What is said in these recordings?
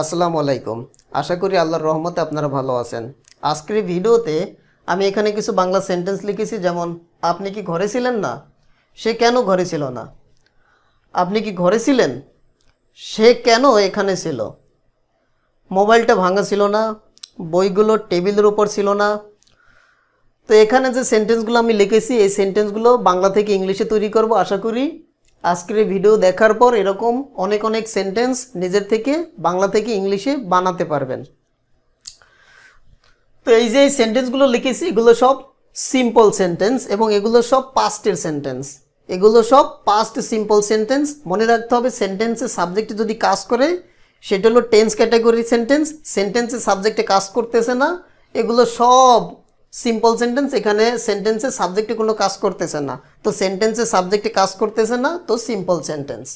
আসসালামু আলাইকুম আশা করি আল্লাহর রহমতে আপনারা ভালো আছেন আজকের ভিডিওতে আমি এখানে কিছু বাংলা সেন্টেন্স লিখেছি যেমন আপনি কি ঘরে ছিলেন না সে কেন ঘরে ছিল না আপনি কি ঘরে ছিলেন সে কেন এখানে ছিল মোবাইলটা ভাঙা ছিল না বইগুলো টেবিলের উপর ছিল না তো এখানে যে সেন্টেন্সগুলো আমি লিখেছি এই সেন্টেন্সগুলো বাংলা থেকে ইংলিশে তৈরি করব আশা করি আজকের ভিডিও দেখার পর এরকম অনেক অনেক সেন্টেন্স নিজের থেকে বাংলা থেকে ইংলিশে বানাতে পারবেন তো এই যে সেন্টেন্সগুলো লিখেছি এগুলো সব সিম্পল সেন্টেন্স এবং এগুলো সব পাস্টের সেন্টেন্স এগুলো সব পাস্ট সিম্পল সেন্টেন্স মনে রাখতে হবে সেন্টেন্সের সাবজেক্টে যদি কাজ করে সেটা হলো টেন্স ক্যাটাগরি সেন্টেন্স সেন্টেন্সের সাবজেক্টে কাজ করতেছে না এগুলো সব সিম্পল সেন্টেন্স এখানে সেন্টেন্সে সাবজেক্টে কোনো কাজ করতেছে না তো সেন্টেন্সে সাবজেক্টে কাজ করতেছে না তো সিম্পল সেন্টেন্স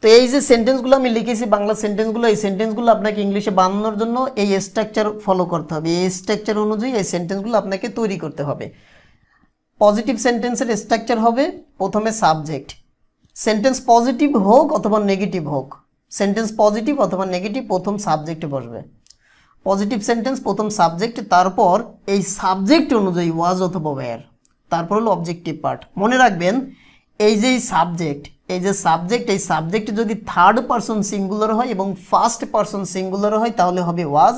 তো এই যে সেন্টেন্সগুলো আমি লিখেছি বাংলা সেন্টেন্সগুলো এই সেন্টেন্সগুলো আপনাকে ইংলিশে বানানোর জন্য এই স্ট্রাকচার ফলো করতে হবে এই স্ট্রাকচার অনুযায়ী এই সেন্টেন্সগুলো আপনাকে তৈরি করতে হবে পজিটিভ সেন্টেন্সের স্ট্রাকচার হবে প্রথমে সাবজেক্ট সেন্টেন্স পজিটিভ হোক অথবা নেগেটিভ হোক সেন্টেন্স পজিটিভ অথবা নেগেটিভ প্রথম সাবজেক্টে বসবে পজিটিভ সেন্টেন্স প্রথম সাবজেক্ট তারপর এই সাবজেক্ট অনুযায়ী ওয়াজ অথবা ওয়ার তারপর হলো অবজেক্টিভ পার্ট মনে রাখবেন এই যে সাবজেক্ট এই যে সাবজেক্ট এই সাবজেক্ট যদি থার্ড পারসন সিঙ্গুলার হয় এবং ফার্স্ট পারসন সিঙ্গুলার হয় তাহলে হবে ওয়াজ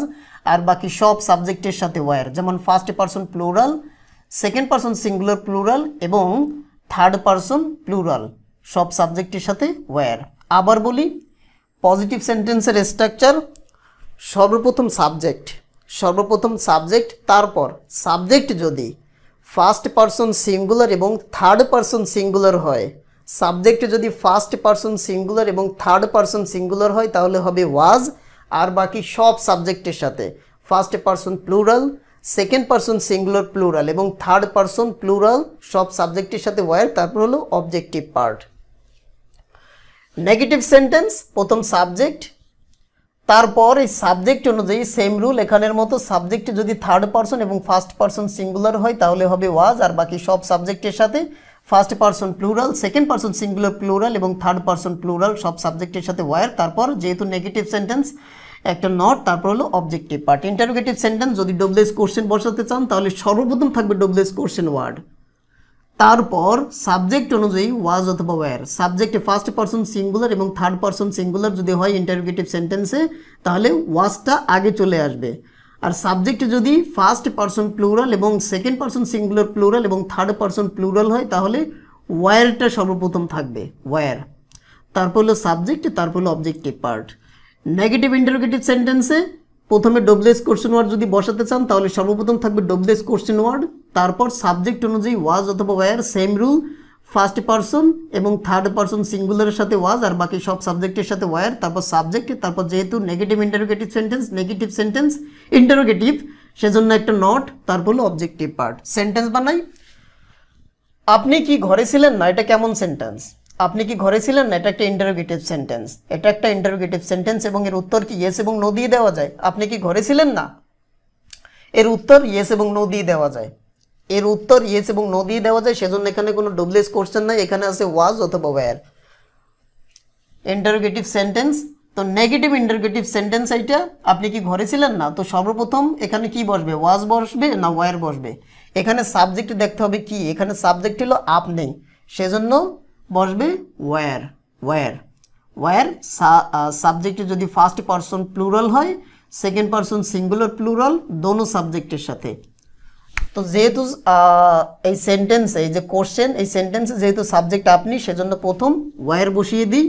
আর বাকি সব সাবজেক্টের সাথে ওয়ার যেমন first person plural second person singular plural এবং থার্ড পারসন প্লুরাল সব সাবজেক্টের সাথে ওয়ার আবার বলি পজিটিভ সেন্টেন্সের স্ট্রাকচার সর্বপ্রথম সাবজেক্ট সর্বপ্রথম সাবজেক্ট তারপর সাবজেক্ট যদি ফার্স্ট পারসন সিঙ্গুলার এবং থার্ড পারসন সিঙ্গুলার হয় সাবজেক্ট যদি ফার্স্ট পারসন সিঙ্গুলার এবং থার্ড পারসন সিঙ্গুলার হয় তাহলে হবে ওয়াজ আর বাকি সব সাবজেক্টের সাথে first person plural second person singular plural এবং থার্ড পারসন প্লুরাল সব সাবজেক্টের সাথে ওয়ার তারপর হলো অবজেক্টিভ পার্ট নেগেটিভ সেন্টেন্স প্রথম সাবজেক্ট তারপর এই সাবজেক্ট অনুযায়ী সেম রুল এখানের মতো সাবজেক্টে যদি থার্ড পারসন এবং ফার্স্ট পারসন সিঙ্গুলার হয় তাহলে হবে ওয়াজ আর বাকি সব সাবজেক্টের সাথে first person plural second person singular plural এবং থার্ড পারসন প্লুরাল সব সাবজেক্টের সাথে ওয়ার তারপর যেহেতু নেগেটিভ সেন্টেন্স একটা নট তারপর হলো অবজেক্টিভ পার্ট ইন্টারোগেটিভ সেন্টেন্স যদি ডব্লিউএস কোশ্চেন বসাতে চান তাহলে সর্বপ্রথম থাকবে ডব্লিউএস কোশ্চেন ওয়ার্ড তারপর সাবজেক্ট অনুযায়ী ওয়াজ অথবা ওয়ার সাবজেক্টে ফার্স্ট পার্সন সিঙ্গুলার এবং থার্ড পার্সন সিঙ্গুলার যদি হয় ইন্টারভিগেটিভ সেন্টেন্সে তাহলে ওয়াজটা আগে চলে আসবে আর সাবজেক্টে যদি ফার্স্ট পার্সন প্লুরাল এবং সেকেন্ড পার্সন সিঙ্গুলার প্লুরাল এবং থার্ড পার্সন প্লুরাল হয় তাহলে ওয়ারটা সর্বপ্রথম থাকবে ওয়্যার তারপর হলো সাবজেক্ট তারপর হলো অবজেক্টিভ পার্ট নেগেটিভ ইন্টারোগেটিভ সেন্টেন্সে প্রথমে ডব্লিউএস কোশ্চেন ওয়ার্ড যদি বসাতে চান তাহলে সর্বপ্রথম থাকবে ডব্লিউএস কোশ্চেন ওয়ার্ড তারপর সাবজেক্ট অনুযায়ী ওয়াজ অথবা were same rule first person এবং থার্ড পার্সন সিঙ্গুলারের সাথে ওয়াজ আর বাকি সব সাবজেক্টের সাথে ওয়ার তারপর সাবজেক্ট তারপর যেহেতু negative interrogative sentence negative sentence interrogative সেজন্য একটা নট তারপর হলো অবজেক্টিভ পার্ট সেন্টেন্স বানাই আপনি কি ঘরে ছিলেন না এটা কেমন সেন্টেন্স আপনি কি ঘরে ছিলেন না এটা একটা ইন্টারোগেটিভ সেন্টেন্স এটা একটা ইন্টারোগেটিভ সেন্টেন্স এবং এর উত্তর কি ইয়েস এবং নো দিয়ে দেওয়া যায় আপনি কি ঘরে ছিলেন না এর উত্তর ইয়েস এবং নো দিয়ে দেওয়া যায় এর উত্তর ইয়েস এবং নো দিয়ে দেওয়া যায় সেজন্য এখানে কোনো ডুবলেস কোশ্চেন নাই এখানে আছে ওয়াজ অথবা ওয়ার ইন্টারোগেটিভ সেন্টেন্স তো নেগেটিভ ইন্টারগেটিভ সেন্টেন্স এইটা আপনি কি ঘরে ছিলেন না তো সর্বপ্রথম এখানে কি বসবে ওয়াজ বসবে না ওয়ার বসবে এখানে সাবজেক্ট দেখতে হবে কি এখানে সাবজেক্ট হলো আপনি সেজন্য বসবে ওয়ার ওয়ার ওয়ার সাবজেক্টে যদি ফার্স্ট পারসন প্লুরাল হয় সেকেন্ড পারসন সিঙ্গুলার প্লুরাল দোনো সাবজেক্টের সাথে তো যেহেতু uh, এই সেন্টেন্সে যে কোশ্চেন এই সেন্টেন্সে যেহেতু সাবজেক্ট আপনি সেজন্য প্রথম ওয়ার বসিয়ে দিই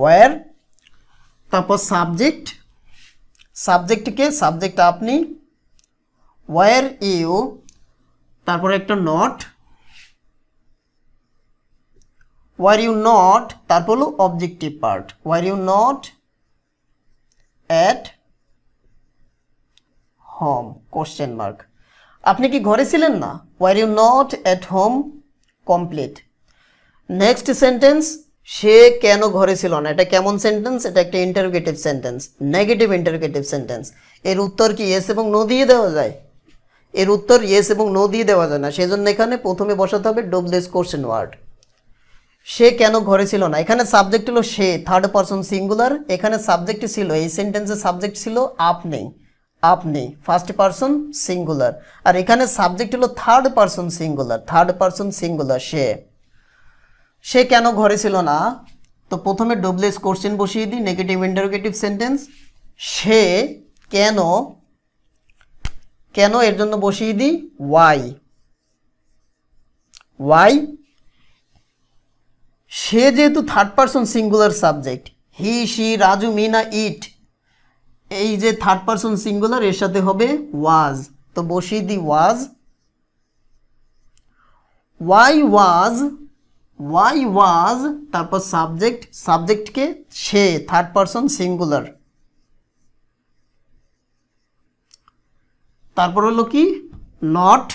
ওয়ার তারপর সাবজেক্ট সাবজেক্টকে সাবজেক্ট আপনি ওয়ার ইউ তারপরে একটা নট ওয়ার ইউ নট তারপর হলো objective part were you not at home question mark আপনি কি ঘরে ছিলেন না were you not at home complete next sentence সে কেন ঘরে ছিল না এটা কেমন সেন্টেন্স এটা একটা interrogative sentence negative interrogative sentence এর উত্তর কি এস এবং নো দিয়ে দেওয়া যায় এর উত্তর ইয়েস এবং নো দিয়ে দেওয়া যায় না সেই জন্য এখানে প্রথমে বসাতে হবে ডব্লিউএস কোশ্চেন ওয়ার্ড সে কেন ঘরে ছিল না এখানে সাবজেক্ট হলো সে থার্ড পারসন সিঙ্গুলার এখানে সাবজেক্ট ছিল এই সেন্টেন্সে সাবজেক্ট ছিল আপনি আপনি ফার্স্ট পারসন সিঙ্গুলার আর এখানে সাবজেক্ট হলো third person singular third person singular সে সে কেন ঘরে ছিল না তো প্রথমে ডব্লিউএস কোশ্চেন বসিয়ে দিই নেগেটিভ ইন্টারোগেটিভ সেন্টেন্স সে কেন কেন এর জন্য বসিয়ে দিই ওয়াই ওয়াই সে যেহেতু third person singular subject he she Raju Mina it এই যে থার্ড পারসন সিঙ্গুলার এর সাথে হবে ওয়াজ তো বসিয়ে দিই ওয়াজ ওয়াই ওয়াজ ওয়াই ওয়াজ তারপর সাবজেক্ট সাবজেক্টকে সে থার্ড পারসন সিঙ্গুলার তারপর হলো কি নট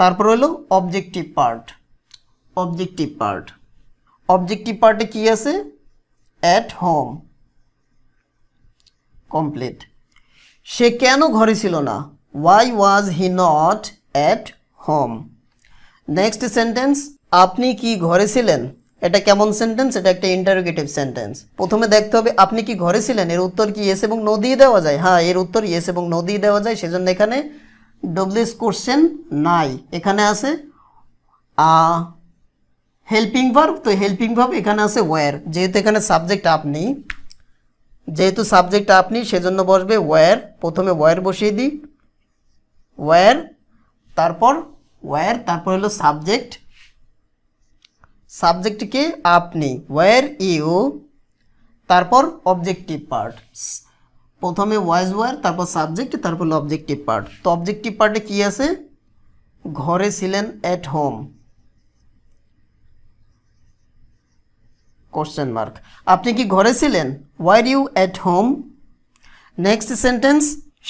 তারপর হলো objective part objective part objective পার্টে কি আছে অ্যাট হোম কমপ্লিট সে কেন ঘরে ছিল না why was he not at home next sentence আপনি কি ঘরে ছিলেন এটা কেমন সেন্টেন্স এটা একটা ইন্টারোগেটিভ সেন্টেন্স প্রথমে দেখতে হবে আপনি কি ঘরে ছিলেন এর উত্তর কি ইয়েস এবং নো দিয়ে দেওয়া যায় হ্যাঁ এর উত্তর ইয়েস এবং নো দিয়ে দেওয়া যায় সেজন্য এখানে ডব্লিউএস কোশ্চেন নাই এখানে আছে হেল্পিং ভার্ব তো হেল্পিং ভার্ব এখানে আছে ওয়ার যেহেতু এখানে সাবজেক্ট আপনি যেহেতু সাবজেক্ট আপনি সেজন্য বসবে ওয়ার প্রথমে ওয়্যার বসিয়ে দিই ওয়ার তারপর ওয়্যার তারপর হলো সাবজেক্ট সাবজেক্টকে আপনি ওয়ার ইউ তারপর অবজেক্টিভ পার্ট প্রথমে ওয়াইজ ওয়ার তারপর সাবজেক্ট তারপর অবজেক্টিভ পার্ট তো অবজেক্টিভ পার্টে কি আছে ঘরে ছিলেন অ্যাট হোম কোশ্চেন মার্ক আপনি কি ঘরে ছিলেন were you at home next sentence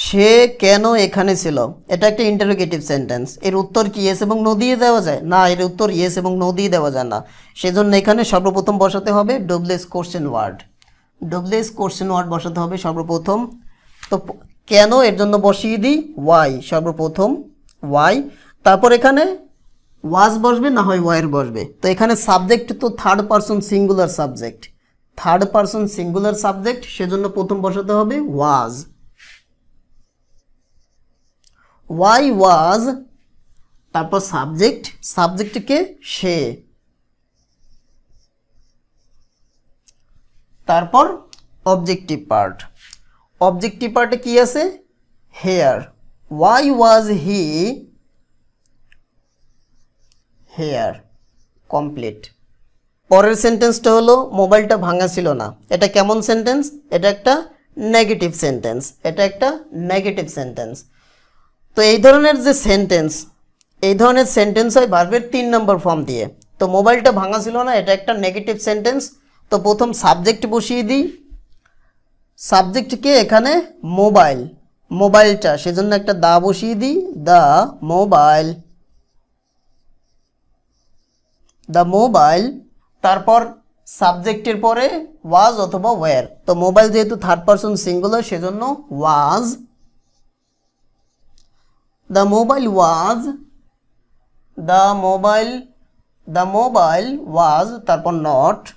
সে কেন এখানে ছিল এটা একটা ইন্টারোগেটিভ সেন্টেন্স এর উত্তর কি ইয়েস এবং নো দিয়ে দেওয়া যায় না এর উত্তর ইয়েস এবং নো দিয়ে দেওয়া যায় না সেজন্য এখানে সর্বপ্রথম বসাতে হবে WH question word WH question word বসাতে হবে সর্বপ্রথম তো কেন এর জন্য বসিয়ে দিই ওয়াই সর্বপ্রথম ওয়াই তারপর এখানে ওয়াজ বসবে না হয় ওয়াইয়ের বসবে তো এখানে সাবজেক্ট তো third person singular subject third person singular subject সেজন্য প্রথম বসাতে হবে ওয়াজ ওয়াই ওয়াজ তারপর সাবজেক্ট সাবজেক্টকে সে তারপর অবজেক্টিভ পার্ট অবজেক্টিভ পার্টে কি আছে here why was he here complete পরের সেন্টেন্সটা হলো মোবাইলটা ভাঙা ছিল না এটা কেমন সেন্টেন্স এটা একটা নেগেটিভ সেন্টেন্স এটা একটা নেগেটিভ সেন্টেন্স তো এই ধরনের যে সেন্টেন্স এই ধরনের সেন্টেন্স হয় ভার্বের তিন নম্বর ফর্ম দিয়ে তো মোবাইলটা ভাঙা ছিল না এটা একটা নেগেটিভ সেন্টেন্স তো প্রথম সাবজেক্ট বসিয়ে দিই সাবজেক্টকে এখানে মোবাইল মোবাইলটা সেজন্য একটা দা বসিয়ে দিই দ্য মোবাইল দ্য মোবাইল তারপর সাবজেক্টের পরে ওয়াজ অথবা ওয়ার তো মোবাইল যেহেতু থার্ড পারসন সিঙ্গুলার সেজন্য ওয়াজ the mobile was the mobile the mobile was তারপর not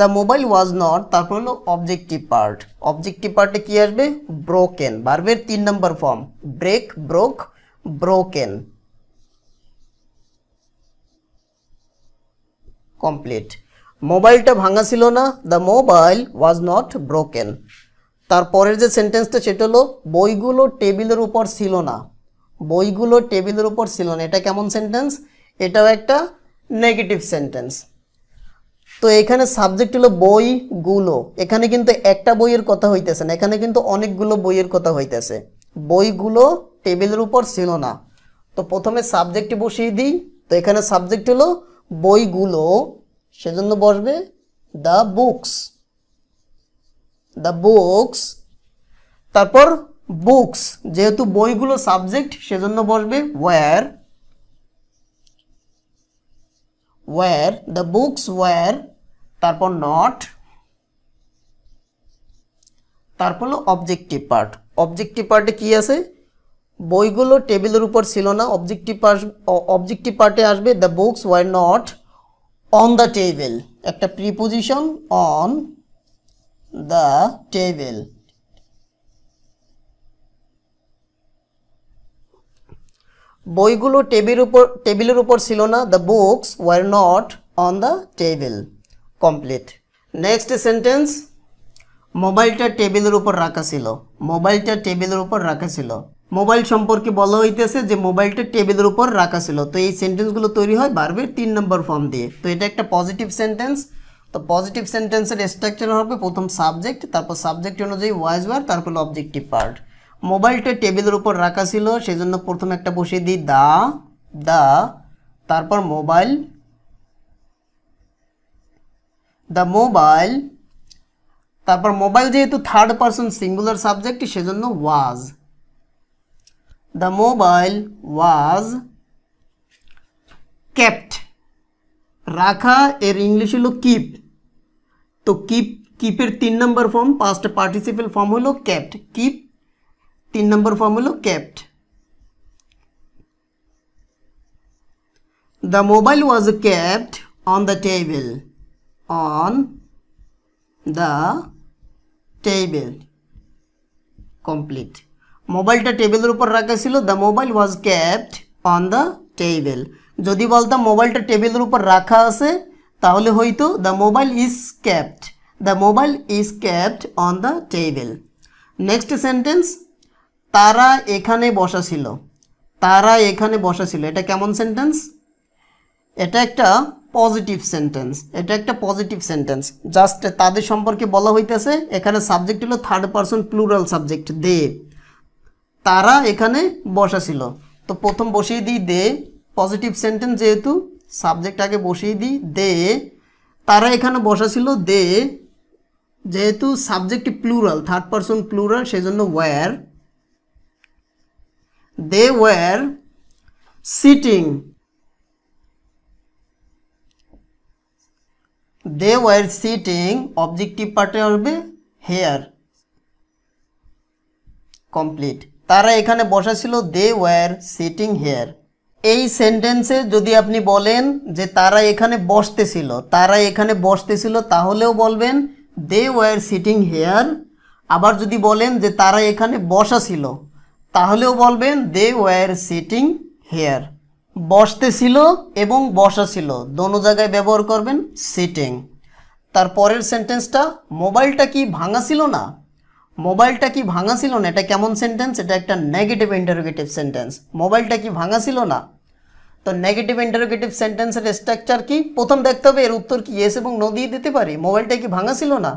the mobile was not তারপর হলো objective part objective part কি আসবে broken বারবের তিন নম্বর form break broke broken complete মোবাইলটা ভাঙা ছিল না the mobile was not broken তারপরের যে সেন্টেন্সটা সেটা হলো বইগুলো টেবিলের উপর ছিল না বইগুলো টেবিলের উপর ছিল না এটা কেমন সেন্টেন্স এটাও একটা নেগেটিভ সেন্টেন্স তো এখানে সাবজেক্ট হলো বইগুলো এখানে কিন্তু একটা বইয়ের কথা হইতেছে না এখানে কিন্তু অনেকগুলো বইয়ের কথা হইতেছে বইগুলো টেবিলের উপর ছিল না তো প্রথমে সাবজেক্টে বসিয়ে দিই তো এখানে সাবজেক্ট হলো বইগুলো সেজন্য বসবে দ্য বুকস দ্য বুকস তারপর বুকস যেহেতু বইগুলো সাবজেক্ট সেজন্য বসবে were were the books were তারপর নট তারপর হলো অবজেক্টিভ পার্ট অবজেক্টিভ পার্টে কি আছে বইগুলো টেবিলের উপর ছিল না অবজেক্টিভ পার্ট অবজেক্টিভ পার্টে আসবে the books were not on the table একটা প্রিপোজিশন অন the table বইগুলো টেবিল উপর টেবিলের উপর ছিল না the books were not on the table complete next sentence মোবাইলটা টেবিলের উপর রাখা ছিল মোবাইলটা টেবিলের উপর রাখা ছিল মোবাইল সম্পর্কে বলা হইতেছে যে মোবাইলটা টেবিলের উপর রাখা ছিল তো এই সেন্টেন্সগুলো তৈরি হয় বারবের তিন নম্বর ফর্ম দিয়ে তো এটা একটা পজিটিভ সেন্টেন্স তো পজিটিভ সেন্টেন্সের স্ট্রাকচার হবে প্রথম সাবজেক্ট তারপর সাবজেক্ট অনুযায়ী ওয়াইজ ওয়ার তারপর অবজেক্টিভ পার্ট মোবাইলটা টেবিলের উপর রাখা ছিল সেই জন্য প্রথমে একটা বসিয়ে দিই দা দা তারপর মোবাইল দা মোবাইল তারপর মোবাইল যেহেতু থার্ড পার্সন সিঙ্গুলার সাবজেক্ট সেজন্য ওয়াজ দ্য মোবাইল ওয়াজ ক্যাপ্ট রাখা এর ইংলিশ হলো কিপ তো কিপ কিপের তিন নম্বর ফর্ম পাস্ট পার্টিসিপেল ফর্ম হলো ক্যাপ্ট কিপ তিন নম্বর ফর্ম হলো kept the mobile was kept on the table on the table complete মোবাইলটা টেবিলের উপর রাখা ছিল the mobile was kept on the table যদি বলতাম মোবাইলটা টেবিলের উপর রাখা আছে তাহলে হইতো the mobile is kept the mobile is kept on the table next sentence তারা এখানে বসা ছিল তারা এখানে বসা ছিল এটা কেমন সেন্টেন্স এটা একটা পজিটিভ সেন্টেন্স এটা একটা পজিটিভ সেন্টেন্স জাস্ট তাদের সম্পর্কে বলা হইতেছে এখানে সাবজেক্ট হলো third person plural subject they তারা এখানে বসা ছিল তো প্রথম বসিয়ে দিই দে পজিটিভ সেন্টেন্স যেহেতু সাবজেক্ট আগে বসিয়ে দিই দে তারা এখানে বসা ছিল দে যেহেতু subject plural third person plural সেজন্য were they were sitting they were sitting objective পার্টে আসবে হেয়ার কমপ্লিট তারা এখানে বসা ছিল দে ওয়ার সিটিং হেয়ার এই সেন্টেন্সে যদি আপনি বলেন যে তারা এখানে বসতেছিল তারা এখানে বসতেছিল তাহলেও বলবেন দে ওয়ার সিটিং হেয়ার আবার যদি বলেন যে তারা এখানে বসা ছিল তাহলেও বলবেন দে ওয়ার সিটিং হেয়ার বসতেছিল এবং বসা ছিল দোনো জায়গায় ব্যবহার করবেন সিটিং তারপরের সেন্টেন্সটা মোবাইলটা কি ভাঙা ছিল না মোবাইলটা কি ভাঙা ছিল না এটা কেমন সেন্টেন্স এটা একটা নেগেটিভ ইন্টারোগেটিভ সেন্টেন্স মোবাইলটা কি ভাঙা ছিল না তো নেগেটিভ ইন্টারোগেটিভ সেন্টেন্সের স্ট্রাকচার কি প্রথম দেখতে হবে এর উত্তর কি ইয়েস এবং নো দিয়ে দিতে পারি মোবাইলটা কি ভাঙা ছিল না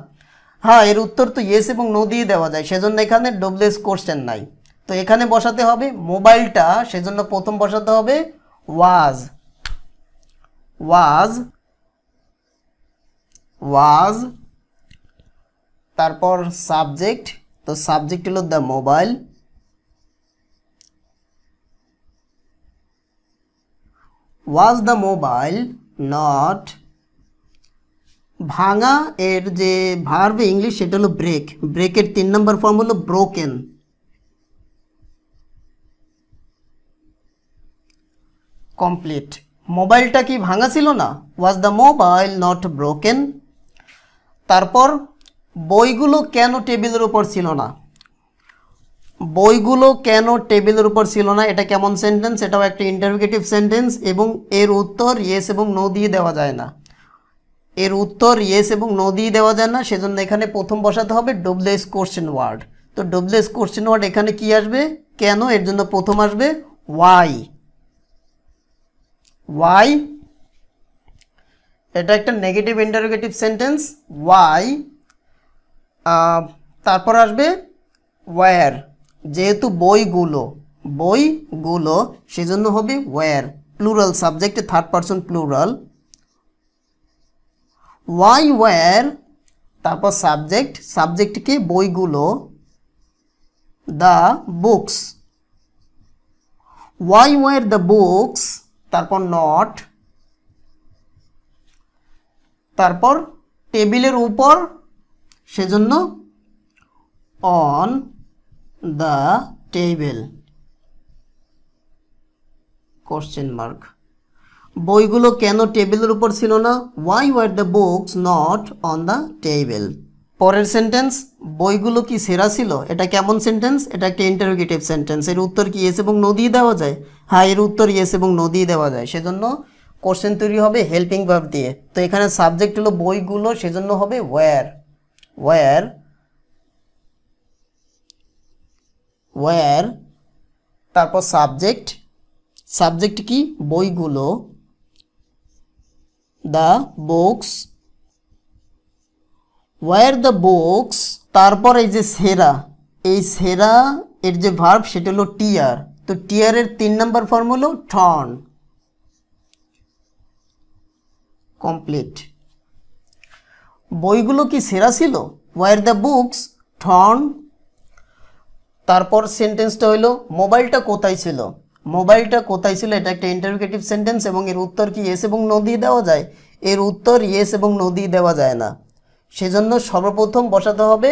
হ্যাঁ এর উত্তর তো ইয়েস এবং নো দিয়ে দেওয়া যায় সেজন্য এখানে ডব্লিউএস কোশ্চেন নাই তো এখানে বসাতে হবে মোবাইলটা সেজন্য প্রথম বসাতে হবে ওয়াজ ওয়াজ ওয়াজ তারপর সাবজেক্ট তো সাবজেক্ট হলো the mobile was the mobile not ভাঙা এর যে ভার্ব ইংলিশ সেটা হলো ব্রেক ব্রেকের তিন নম্বর ফর্ম হলো ব্রোকেন কমপ্লিট মোবাইলটা কি ভাঙা ছিল না was the mobile not broken তারপর বইগুলো কেন টেবিলের উপর ছিল না বইগুলো কেন টেবিলের উপর ছিল না এটা কেমন সেন্টেন্স এটাও একটা ইন্টারভিগেটিভ সেন্টেন্স এবং এর উত্তর ইয়েস এবং নো দিয়ে দেওয়া যায় না এর উত্তর ইয়েস এবং নো দিয়ে দেওয়া যায় না সেজন্য এখানে প্রথম বসাতে হবে ডুবলেস কোশ্চেন ওয়ার্ড তো ডুবলেস কোশ্চেন ওয়ার্ড এখানে কি আসবে কেন এর জন্য প্রথম আসবে ওয়াই ওয়াই এটা একটা নেগেটিভ ইন্টারোগেটিভ সেন্টেন্স ওয়াই তারপর আসবে ওয়্যার যেহেতু বইগুলো বইগুলো সেজন্য হবে ওয়্যার প্লুরাল সাবজেক্টে third person plural why were তারপর সাবজেক্ট সাবজেক্টকে বইগুলো the books why were the books তারপর নট তারপর টেবিলের উপর সেজন্য on the table question mark বইগুলো কেন টেবিলের উপর ছিল না why were the books not on the table পরের সেন্টেন্স বইগুলো কি সেরা ছিল এটা কেমন সেন্টেন্স এটা একটা ইন্টারোগেটিভ সেন্টেন্স এর উত্তর কি এস এবং নদী দেওয়া যায় হ্যাঁ এর উত্তর এস এবং নদী দেওয়া যায় সেজন্য কোশ্চেন তৈরি হবে হেল্পিং ভাব দিয়ে তো এখানে সাবজেক্ট হলো বইগুলো সেজন্য হবে ওয়্যার where where তারপর সাবজেক্ট সাবজেক্ট কি বইগুলো the books were the books তারপর এই যে সেরা এই সেরা এর যে ভার্ব সেটা হলো টিয়ার তো টিয়ারের তিন নম্বর ফর্ম হলো ঠন কমপ্লিট বইগুলো কি সেরা ছিল ওয়ার দ্য বুকস ঠন তারপর সেন্টেন্সটা হইলো মোবাইলটা কোথায় ছিল মোবাইলটা কোথায় ছিল এটা একটা ইন্টারোগেটিভ সেন্টেন্স এবং এর উত্তর কি এস এবং নদী দেওয়া যায় এর উত্তর ইয়েস এবং নদী দেওয়া যায় না সেজন্য সর্বপ্রথম বসাতে হবে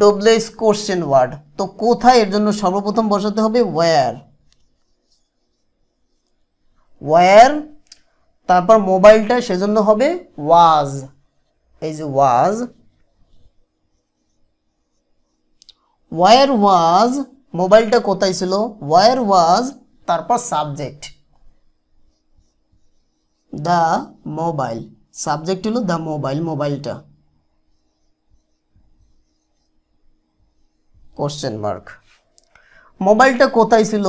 ডব্লেস কোশ্চেন ওয়ার্ড তো কোথায় এর জন্য সর্বপ্রথম বসাতে হবে ওয়্যার ওয়্যার তারপর মোবাইলটা সেজন্য হবে ওয়াজ এই যে ওয়াজ ওয়ার ওয়াজ মোবাইলটা কোথায় ছিল ওয়ার ওয়াজ তারপর সাবজেক্ট দ্য মোবাইল সাবজেক্ট হলো দ্য মোবাইল মোবাইলটা কোশ্চেন মার্ক মোবাইলটা কোথায় ছিল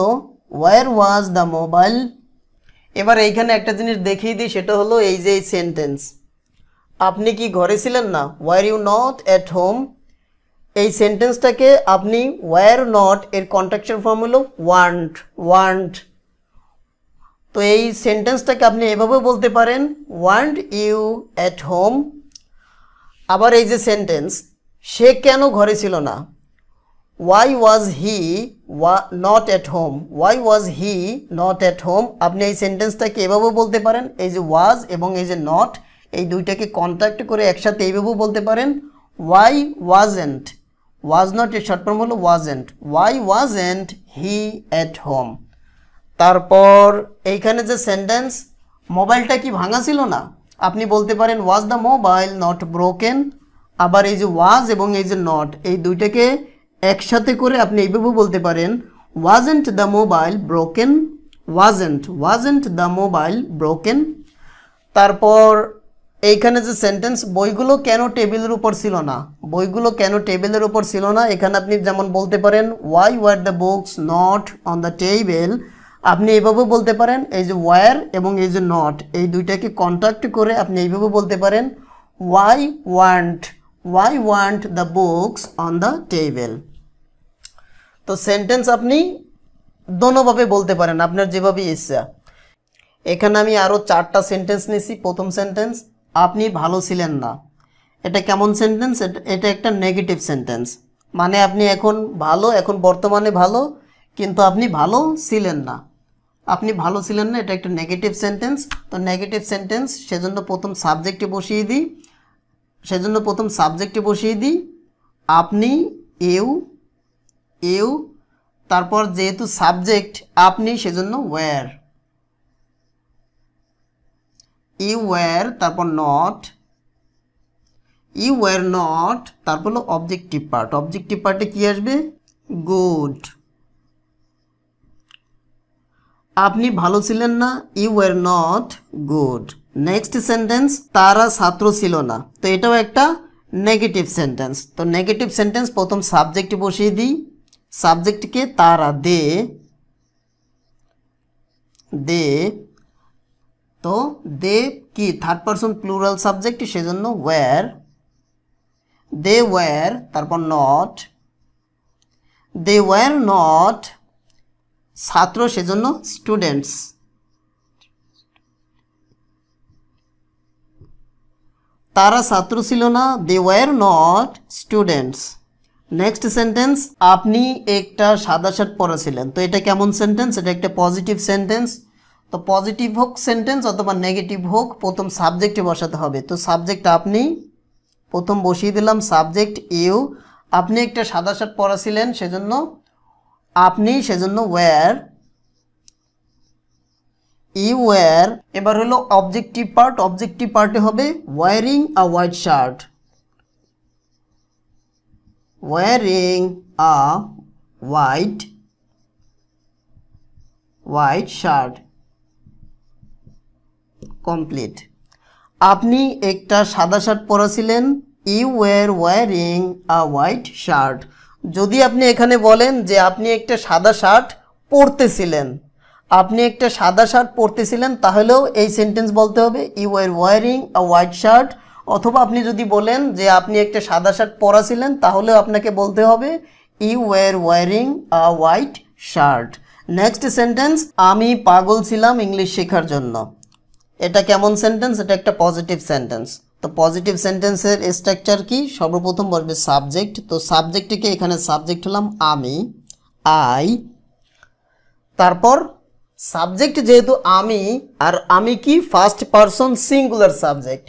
ওয়ার ওয়াজ দ্য মোবাইল এবার এইখানে একটা জিনিস দেখিয়ে দিই সেটা হলো এই যে এই সেন্টেন্স আপনি কি ঘরে ছিলেন না were you not at home এই সেন্টেন্সটাকে আপনি ওয়ার নট এর কন্ট্রাকশন ফর্ম হলো ওয়ান্ট ওয়ান্ট তো এই সেন্টেন্সটাকে আপনি এভাবে বলতে পারেন ওয়ান্ট ইউ অ্যাট হোম আবার এই যে সেন্টেন্স সে কেন ঘরে ছিল না why was he not at home why was he not at home আপনি এই সেন্টেন্সটাকে এভাবে বলতে পারেন এই যে ওয়াজ এবং এই যে নট এই দুইটাকে কন্ট্যাক্ট করে একসাথে এইভাবেও বলতে পারেন ওয়াই ওয়াজেন্ট ওয়াজ নট এর শর্ট ফর্ম হলো wasn't why wasn't he at home তারপর এইখানে যে সেন্টেন্স মোবাইলটা কি ভাঙা ছিল না আপনি বলতে পারেন was the mobile not broken আবার এই যে ওয়াজ এবং এই যে নট এই দুইটাকে একসাথে করে আপনি এইভাবেও বলতে পারেন wasn't the mobile broken wasn't wasn't the mobile broken তারপর এইখানে যে সেন্টেন্স বইগুলো কেন টেবিলের উপর ছিল না বইগুলো কেন টেবিলের উপর ছিল না এখানে আপনি যেমন বলতে পারেন why were the books not on the table আপনি এইভাবে বলতে পারেন এই যে ওয়ার এবং এই যে নট এই দুইটাকে কন্ট্যাক্ট করে আপনি এইভাবে বলতে পারেন why weren't why weren't the books on the table তো সেন্টেন্স আপনি দোনোভাবে বলতে পারেন আপনার যেভাবে ইচ্ছা এখানে আমি আরও চারটা সেন্টেন্স নিছি প্রথম সেন্টেন্স আপনি ভালো ছিলেন না এটা কেমন সেন্টেন্স এটা একটা নেগেটিভ সেন্টেন্স মানে আপনি এখন ভালো এখন বর্তমানে ভালো কিন্তু আপনি ভালো ছিলেন না আপনি ভালো ছিলেন না এটা একটা নেগেটিভ সেন্টেন্স তো নেগেটিভ সেন্টেন্স সেজন্য প্রথম সাবজেক্টে বসিয়ে দিই সেজন্য প্রথম সাবজেক্টে বসিয়ে দিই আপনি এউ এউ তারপর যেহেতু সাবজেক্ট আপনি সেজন্য ওয়্যার ইউ ওয়ার তারপর নট ইউ ওয়ার নট তারপর হলো অবজেক্টিভ পার্ট অবজেক্টিভ পার্টে কি আসবে গুড আপনি ভালো ছিলেন না you were not good next sentence তারা ছাত্র ছিল না তো এটাও একটা নেগেটিভ সেন্টেন্স তো নেগেটিভ সেন্টেন্স প্রথম সাবজেক্টে বসিয়ে দিই সাবজেক্টকে তারা দে দে তো দে কি থার্ড পারসন প্লুরাল সাবজেক্ট জন্য ওয়্যার দে ওয়্যার তারপর নট দে ওয়্যার নট ছাত্র সেজন্য স্টুডেন্টস তারা ছাত্র ছিল না they were not students next sentence আপনি একটা সাদা শার্ট পড়েছিলেন তো এটা কেমন সেন্টেন্স এটা একটা পজিটিভ সেন্টেন্স তো পজিটিভ হোক সেন্টেন্স অথবা নেগেটিভ হোক প্রথম সাবজেক্টে বসাতে হবে তো সাবজেক্ট আপনি প্রথম বসিয়ে দিলাম সাবজেক্ট ইউ আপনি একটা সাদা শার্ট পড়াছিলেন সেজন্য আপনি সেজন্য ওয়্যার ই ওয়্যার এবার হলো অবজেক্টিভ পার্ট অবজেক্টিভ পার্টে হবে wearing a white shirt wearing a white white shirt complete আপনি একটা সাদা শার্ট পরেছিলেন you were wearing a white shirt যদি আপনি এখানে বলেন যে আপনি একটা সাদা শার্ট পরতেছিলেন আপনি একটা সাদা শার্ট পরতেছিলেন তাহলেও এই সেন্টেন্স বলতে হবে you are wearing a white shirt অথবা আপনি যদি বলেন যে আপনি একটা সাদা শার্ট পরাছিলেন তাহলেও আপনাকে বলতে হবে you were wearing a white shirt next sentence আমি পাগল ছিলাম ইংলিশ শেখার জন্য এটা কেমন সেন্টেন্স এটা একটা পজিটিভ সেন্টেন্স তো পজিটিভ সেন্টেন্সের স্ট্রাকচার কি সর্বপ্রথম বলবে সাবজেক্ট তো সাবজেক্টটিকে এখানে সাবজেক্ট হলাম আমি আই তারপর সাবজেক্ট যেহেতু আমি আর আমি কি ফার্স্ট পারসন সিঙ্গুলার সাবজেক্ট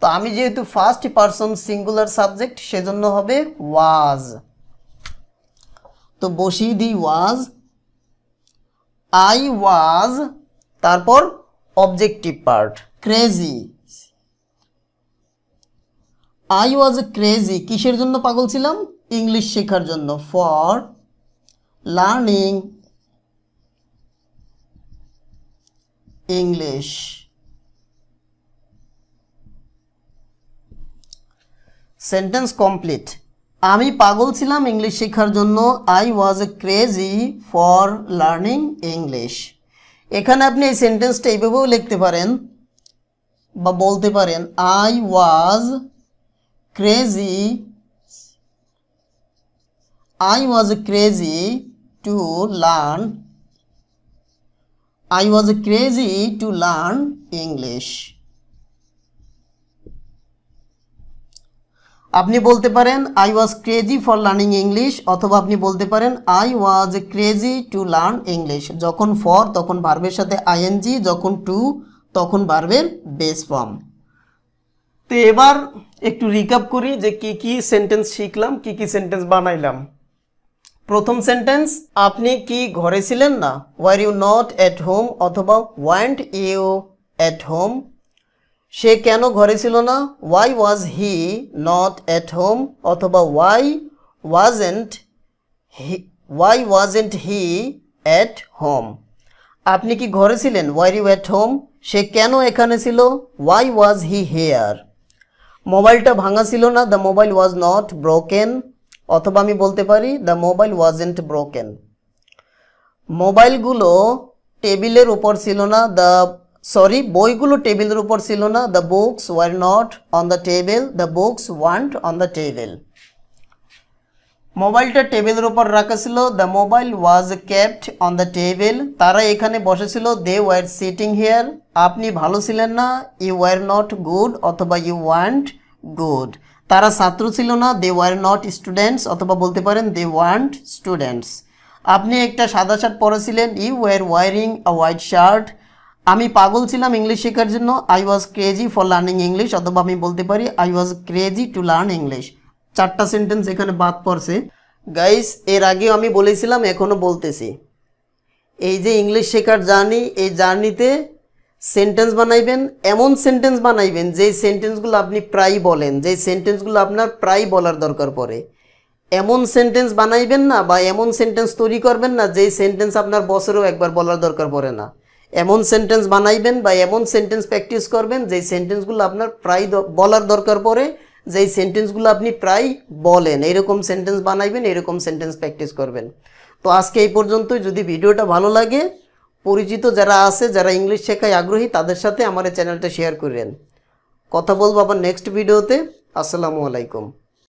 তো আমি যেহেতু ফার্স্ট পারসন সিঙ্গুলার সাবজেক্ট সেজন্য হবে ওয়াজ তো বসিয়ে দিই ওয়াজ আই ওয়াজ তারপর objective part crazy I was crazy কিসের জন্য পাগল ছিলাম ইংলিশ শেখার জন্য for learning English sentence complete আমি পাগল ছিলাম ইংলিশ শেখার জন্য I was crazy for learning English এখানে আপনি এই সেন্টেন্সটা এইভাবেও লিখতে পারেন বা বলতে পারেন I was crazy I was crazy to learn I was crazy to learn English আপনি বলতে পারেন I was crazy for learning English অথবা আপনি বলতে পারেন I was crazy to learn English যখন ফর তখন ভার্বের সাথে আইএনজি যখন টু তখন ভার্বের বেস ফর্ম তো এবার একটু রিকাপ করি যে কি কি সেন্টেন্স শিখলাম কি কি সেন্টেন্স বানাইলাম প্রথম সেন্টেন্স আপনি কি ঘরে ছিলেন না were you not at home অথবা ওয়ান্ট ইউ এট হোম সে কেন ঘরে ছিল না why was he not at home অথবা why wasn't he why wasn't he at home আপনি কি ঘরে ছিলেন ওয়াই ইউ অ্যাট হোম সে কেন এখানে ছিল ওয়াই ওয়াজ হি হেয়ার মোবাইলটা ভাঙা ছিল না the mobile was not broken অথবা আমি বলতে পারি দ্য মোবাইল ওয়াজেন্ট ব্রোকেন মোবাইলগুলো টেবিলের উপর ছিল না দ্য সরি বইগুলো টেবিলের উপর ছিল না the books were not on the table the books weren't on the table মোবাইলটা টেবিলের উপর রাখা ছিল the mobile was kept on the table তারা এখানে বসেছিল দে ওয়ার সিটিং হেয়ার আপনি ভালো ছিলেন না ইউ ওয়ার নট গুড অথবা ইউ ওয়ান্ট গুড তারা ছাত্র ছিল না দে ওয়ার নট স্টুডেন্টস অথবা বলতে পারেন দে ওয়ান্ট স্টুডেন্টস আপনি একটা সাদা শার্ট পরেছিলেন you were wearing a white shirt আমি পাগল ছিলাম ইংলিশ শেখার জন্য I was crazy for learning English অথবা আমি বলতে পারি I was crazy to learn English চারটা সেন্টেন্স এখানে বাদ পড়ছে গাইস এর আগেও আমি বলেছিলাম এখনও বলতেছি এই যে ইংলিশ শেখার জার্নি এই জার্নিতে সেন্টেন্স বানাইবেন এমন সেন্টেন্স বানাইবেন যেই সেন্টেন্সগুলো আপনি প্রায় বলেন যেই সেন্টেন্সগুলো আপনার প্রায় বলার দরকার পড়ে এমন সেন্টেন্স বানাইবেন না বা এমন সেন্টেন্স তৈরি করবেন না যেই সেন্টেন্স আপনার বছরেও একবার বলার দরকার পড়ে না এমন সেন্টেন্স বানাইবেন বা এমন সেন্টেন্স প্র্যাকটিস করবেন যেই সেন্টেন্সগুলো আপনার প্রায় বলার দরকার পড়ে যেই সেন্টেন্সগুলো আপনি প্রায় বলেন এরকম সেন্টেন্স বানাইবেন এরকম সেন্টেন্স প্র্যাকটিস করবেন তো আজকে এই পর্যন্তই যদি ভিডিওটা ভালো লাগে পরিচিত যারা আছে যারা ইংলিশ শেখায় আগ্রহী তাদের সাথে আমার চ্যানেলটা শেয়ার করেন কথা বলবো আবার নেক্সট ভিডিওতে আসসালামু আলাইকুম